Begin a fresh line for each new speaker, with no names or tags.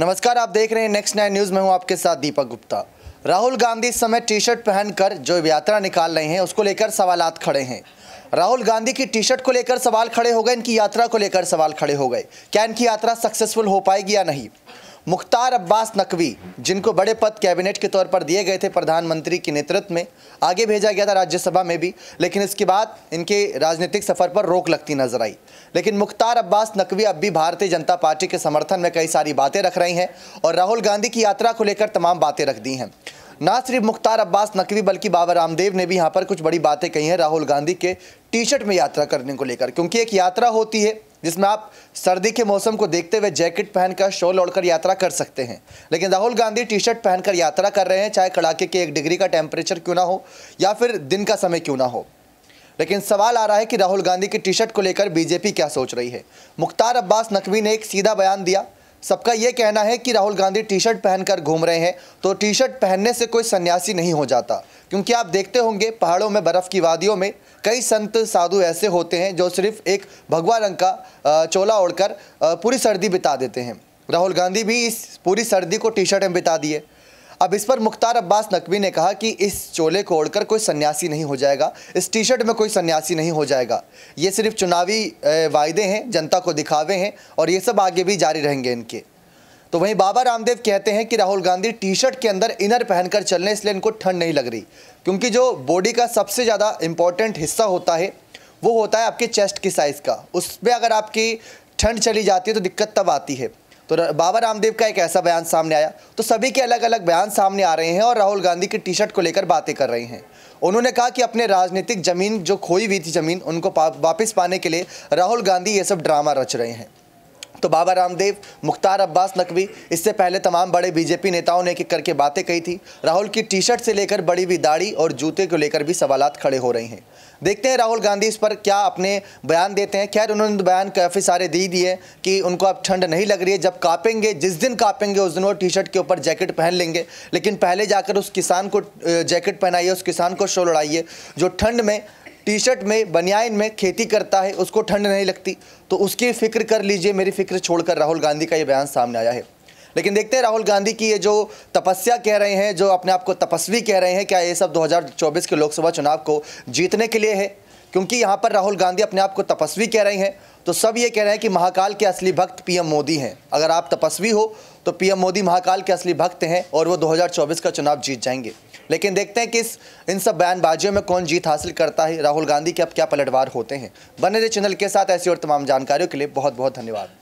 नमस्कार आप देख रहे हैं नेक्स्ट नाइन न्यूज़ में हूं आपके साथ दीपक गुप्ता राहुल गांधी इस समय टी शर्ट पहनकर जो यात्रा निकाल रहे हैं उसको लेकर सवालात खड़े हैं राहुल गांधी की टी शर्ट को लेकर सवाल खड़े हो गए इनकी यात्रा को लेकर सवाल खड़े हो गए क्या इनकी यात्रा सक्सेसफुल हो पाएगी या नहीं मुख्तार अब्बास नकवी जिनको बड़े पद कैबिनेट के तौर पर दिए गए थे प्रधानमंत्री के नेतृत्व में आगे भेजा गया था राज्यसभा में भी लेकिन इसके बाद इनके राजनीतिक सफ़र पर रोक लगती नजर आई लेकिन मुख्तार अब्बास नकवी अब भी भारतीय जनता पार्टी के समर्थन में कई सारी बातें रख रही हैं और राहुल गांधी की यात्रा को लेकर तमाम बातें रख दी हैं ना सिर्फ मुख्तार अब्बास नकवी बल्कि बाबा रामदेव ने भी यहाँ पर कुछ बड़ी बातें कही हैं राहुल गांधी के टी शर्ट में यात्रा करने को लेकर क्योंकि एक यात्रा होती है जिसमें आप सर्दी के मौसम को देखते हुए जैकेट पहनकर शॉल ओढ़कर यात्रा कर सकते हैं लेकिन राहुल गांधी टी शर्ट पहनकर यात्रा कर रहे हैं चाहे कड़ाके के एक डिग्री का टेम्परेचर क्यों ना हो या फिर दिन का समय क्यों ना हो लेकिन सवाल आ रहा है कि राहुल गांधी की टी शर्ट को लेकर बीजेपी क्या सोच रही है मुख्तार अब्बास नकवी ने एक सीधा बयान दिया सबका ये कहना है कि राहुल गांधी टी शर्ट पहनकर घूम रहे हैं तो टी शर्ट पहनने से कोई सन्यासी नहीं हो जाता क्योंकि आप देखते होंगे पहाड़ों में बर्फ़ की वादियों में कई संत साधु ऐसे होते हैं जो सिर्फ एक भगवा रंग का चोला ओढ़कर पूरी सर्दी बिता देते हैं राहुल गांधी भी इस पूरी सर्दी को टी शर्ट में बिता दिए अब इस पर मुख्तार अब्बास नकवी ने कहा कि इस चोले को ओढ़कर कोई सन्यासी नहीं हो जाएगा इस टी शर्ट में कोई सन्यासी नहीं हो जाएगा ये सिर्फ चुनावी वायदे हैं जनता को दिखावे हैं और ये सब आगे भी जारी रहेंगे इनके तो वहीं बाबा रामदेव कहते हैं कि राहुल गांधी टी शर्ट के अंदर इनर पहनकर चलने इसलिए इनको ठंड नहीं लग रही क्योंकि जो बॉडी का सबसे ज़्यादा इम्पॉर्टेंट हिस्सा होता है वो होता है आपके चेस्ट की साइज़ का उस पर अगर आपकी ठंड चली जाती है तो दिक्कत तब आती है तो बाबा रामदेव का एक ऐसा बयान सामने आया तो सभी के अलग अलग बयान सामने आ रहे हैं और राहुल गांधी की टी शर्ट को लेकर बातें कर रहे हैं उन्होंने कहा कि अपने राजनीतिक जमीन जो खोई हुई थी जमीन उनको वापस पाने के लिए राहुल गांधी ये सब ड्रामा रच रहे हैं तो बाबा रामदेव मुख्तार अब्बास नकवी इससे पहले तमाम बड़े बीजेपी नेताओं ने एक एक करके बातें कही थी राहुल की टी शर्ट से लेकर बड़ी भी दाढ़ी और जूते को लेकर भी सवाल खड़े हो रहे हैं देखते हैं राहुल गांधी इस पर क्या अपने बयान देते हैं खैर उन्होंने तो बयान काफ़ी सारे दे दिए कि उनको अब ठंड नहीं लग रही है जब कापेंगे जिस दिन कापेंगे उस दिन वो टी शर्ट के ऊपर जैकेट पहन लेंगे लेकिन पहले जाकर उस किसान को जैकेट पहनाइए उस किसान को शो लड़ाइए जो ठंड में टी शर्ट में बनियाइन में खेती करता है उसको ठंड नहीं लगती तो उसकी फ़िक्र कर लीजिए मेरी फ़िक्र छोड़कर राहुल गांधी का ये बयान सामने आया है लेकिन देखते हैं राहुल गांधी की ये जो तपस्या कह रहे हैं जो अपने आप को तपस्वी कह रहे हैं क्या ये सब 2024 के लोकसभा चुनाव को जीतने के लिए है क्योंकि यहाँ पर राहुल गांधी अपने आप को तपस्वी कह रहे हैं तो सब ये कह रहे हैं कि महाकाल के असली भक्त पीएम मोदी हैं अगर आप तपस्वी हो तो पीएम मोदी महाकाल के असली भक्त हैं और वो 2024 का चुनाव जीत जाएंगे लेकिन देखते हैं कि इस इन सब बयानबाजियों में कौन जीत हासिल करता है राहुल गांधी के अब क्या पलटवार होते हैं बने रहे चैनल के साथ ऐसी और तमाम जानकारियों के लिए बहुत बहुत धन्यवाद